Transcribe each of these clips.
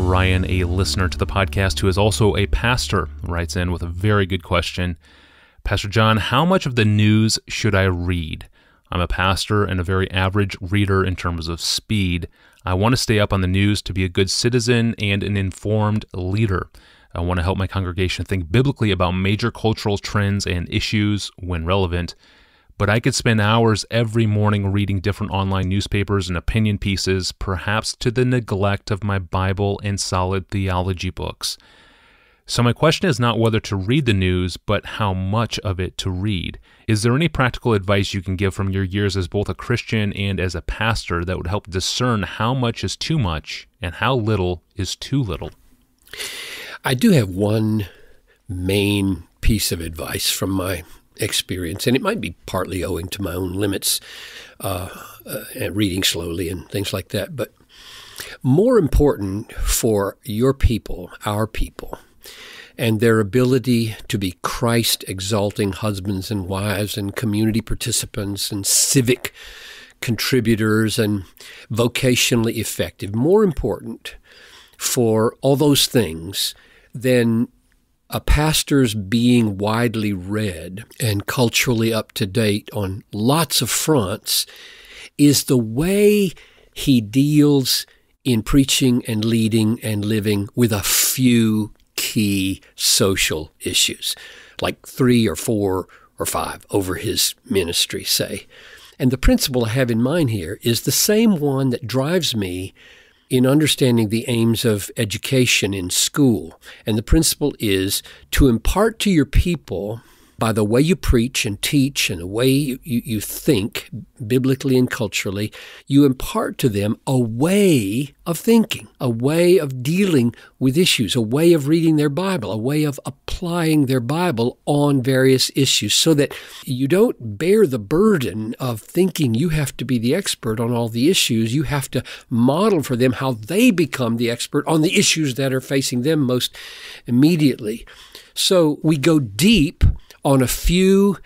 Ryan, a listener to the podcast who is also a pastor, writes in with a very good question. Pastor John, how much of the news should I read? I'm a pastor and a very average reader in terms of speed. I want to stay up on the news to be a good citizen and an informed leader. I want to help my congregation think biblically about major cultural trends and issues when relevant. But I could spend hours every morning reading different online newspapers and opinion pieces, perhaps to the neglect of my Bible and solid theology books. So, my question is not whether to read the news, but how much of it to read. Is there any practical advice you can give from your years as both a Christian and as a pastor that would help discern how much is too much and how little is too little? I do have one main piece of advice from my experience, and it might be partly owing to my own limits uh, uh, and reading slowly and things like that. But more important for your people, our people, and their ability to be Christ exalting husbands and wives and community participants and civic contributors and vocationally effective, more important for all those things than a pastor's being widely read and culturally up to date on lots of fronts is the way he deals in preaching and leading and living with a few key social issues, like three or four or five over his ministry, say. And the principle I have in mind here is the same one that drives me in understanding the aims of education in school. And the principle is to impart to your people by the way you preach and teach and the way you, you, you think biblically and culturally, you impart to them a way of thinking, a way of dealing with issues, a way of reading their Bible, a way of applying their Bible on various issues so that you don't bear the burden of thinking you have to be the expert on all the issues. You have to model for them how they become the expert on the issues that are facing them most immediately. So we go deep on a few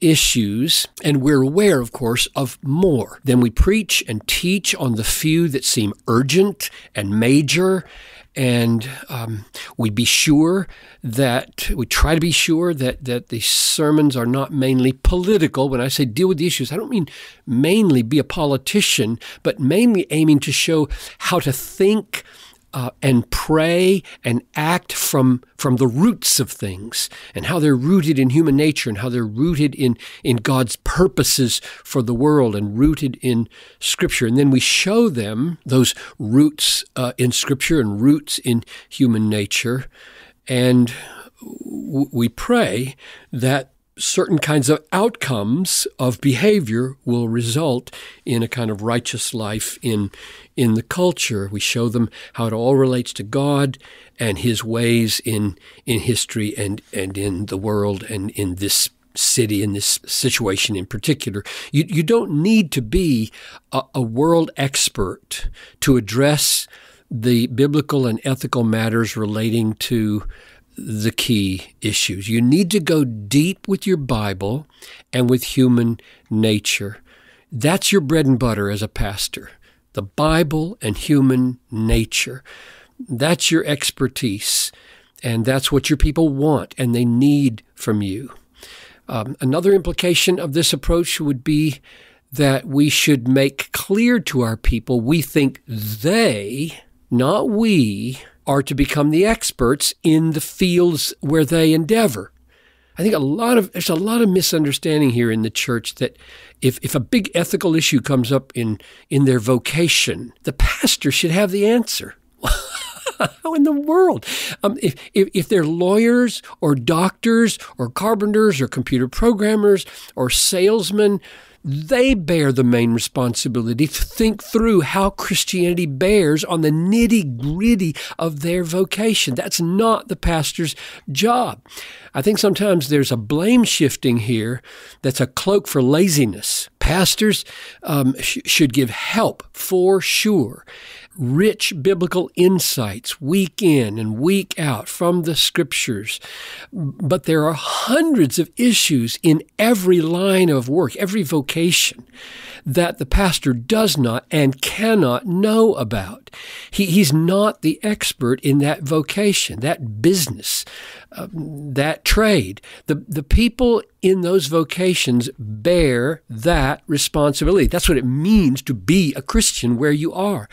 issues, and we're aware, of course, of more. Then we preach and teach on the few that seem urgent and major. And um, we be sure that we try to be sure that that the sermons are not mainly political. When I say deal with the issues, I don't mean mainly be a politician, but mainly aiming to show how to think uh, and pray and act from, from the roots of things and how they're rooted in human nature and how they're rooted in, in God's purposes for the world and rooted in Scripture. And then we show them those roots uh, in Scripture and roots in human nature. And we pray that certain kinds of outcomes of behavior will result in a kind of righteous life in in the culture we show them how it all relates to god and his ways in in history and and in the world and in this city in this situation in particular you you don't need to be a, a world expert to address the biblical and ethical matters relating to the key issues. You need to go deep with your Bible and with human nature. That's your bread and butter as a pastor the Bible and human nature. That's your expertise, and that's what your people want and they need from you. Um, another implication of this approach would be that we should make clear to our people we think they, not we, are to become the experts in the fields where they endeavor. I think a lot of there's a lot of misunderstanding here in the church that if, if a big ethical issue comes up in in their vocation, the pastor should have the answer. How in the world? Um, if, if, if they're lawyers or doctors or carpenters or computer programmers or salesmen, they bear the main responsibility to think through how Christianity bears on the nitty gritty of their vocation. That's not the pastor's job. I think sometimes there's a blame shifting here that's a cloak for laziness. Pastors um, sh should give help for sure rich biblical insights week in and week out from the scriptures. But there are hundreds of issues in every line of work, every vocation that the pastor does not and cannot know about. He, he's not the expert in that vocation, that business, uh, that trade. The, the people in those vocations bear that responsibility. That's what it means to be a Christian where you are.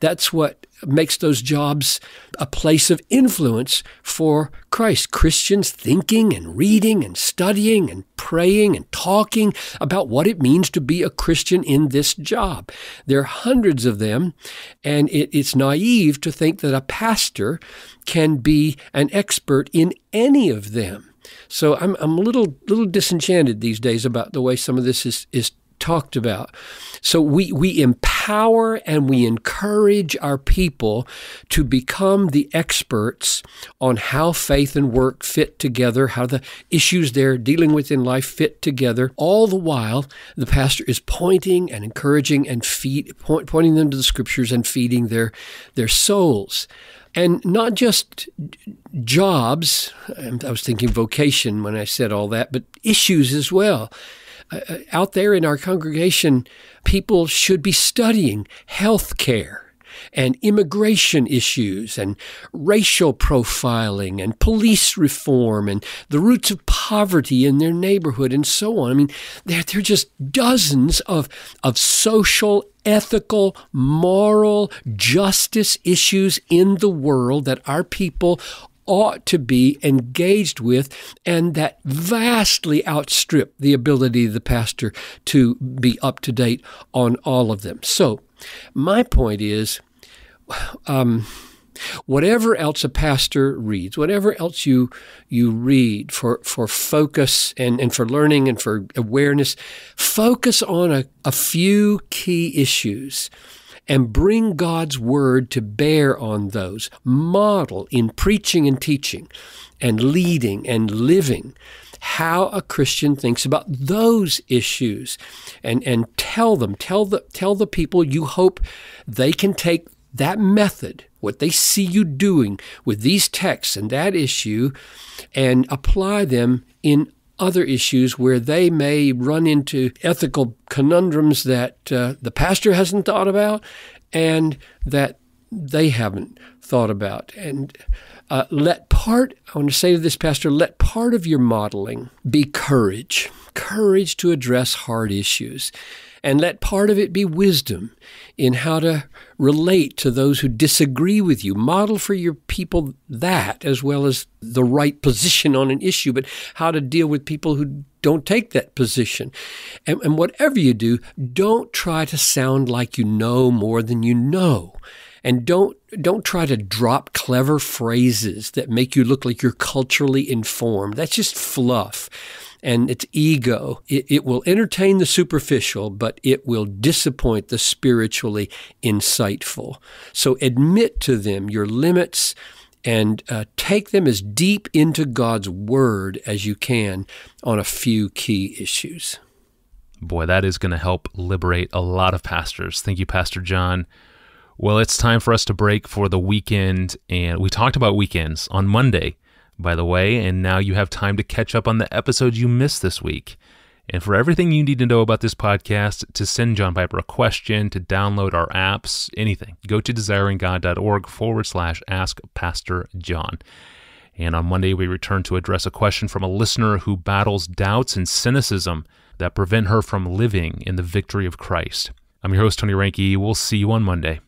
That's what makes those jobs a place of influence for Christ. Christians thinking and reading and studying and praying and talking about what it means to be a Christian in this job. There are hundreds of them, and it, it's naive to think that a pastor can be an expert in any of them. So I'm, I'm a little little disenchanted these days about the way some of this is is talked about. So we we empower and we encourage our people to become the experts on how faith and work fit together, how the issues they're dealing with in life fit together. All the while, the pastor is pointing and encouraging and feed, point, pointing them to the scriptures and feeding their their souls and not just jobs. I was thinking vocation when I said all that, but issues as well. Uh, uh out there in our congregation, people should be studying health care and immigration issues and racial profiling and police reform and the roots of poverty in their neighborhood and so on. I mean, there, there are just dozens of, of social ethical, moral, justice issues in the world that our people ought to be engaged with and that vastly outstrip the ability of the pastor to be up to date on all of them. So, my point is um, whatever else a pastor reads, whatever else you you read for for focus and, and for learning and for awareness, focus on a, a few key issues and bring God's word to bear on those. Model in preaching and teaching and leading and living how a Christian thinks about those issues and, and tell them, tell the, tell the people you hope they can take that method, what they see you doing with these texts and that issue, and apply them in other issues where they may run into ethical conundrums that uh, the pastor hasn't thought about and that they haven't thought about. And uh, let part, I want to say to this pastor, let part of your modeling be courage, courage to address hard issues and let part of it be wisdom in how to relate to those who disagree with you. Model for your people that as well as the right position on an issue, but how to deal with people who don't take that position. And, and whatever you do, don't try to sound like you know more than you know and don't don't try to drop clever phrases that make you look like you're culturally informed. That's just fluff and it's ego. It, it, will entertain the superficial, but it will disappoint the spiritually insightful. So admit to them your limits and uh, take them as deep into God's word as you can on a few key issues. Boy, that is going to help liberate a lot of pastors. Thank you, Pastor John, well, it's time for us to break for the weekend. And we talked about weekends on Monday, by the way. And now you have time to catch up on the episodes you missed this week. And for everything you need to know about this podcast, to send John Piper a question, to download our apps, anything, go to desiringgod.org forward slash ask Pastor John. And on Monday, we return to address a question from a listener who battles doubts and cynicism that prevent her from living in the victory of Christ. I'm your host, Tony Ranke. We'll see you on Monday.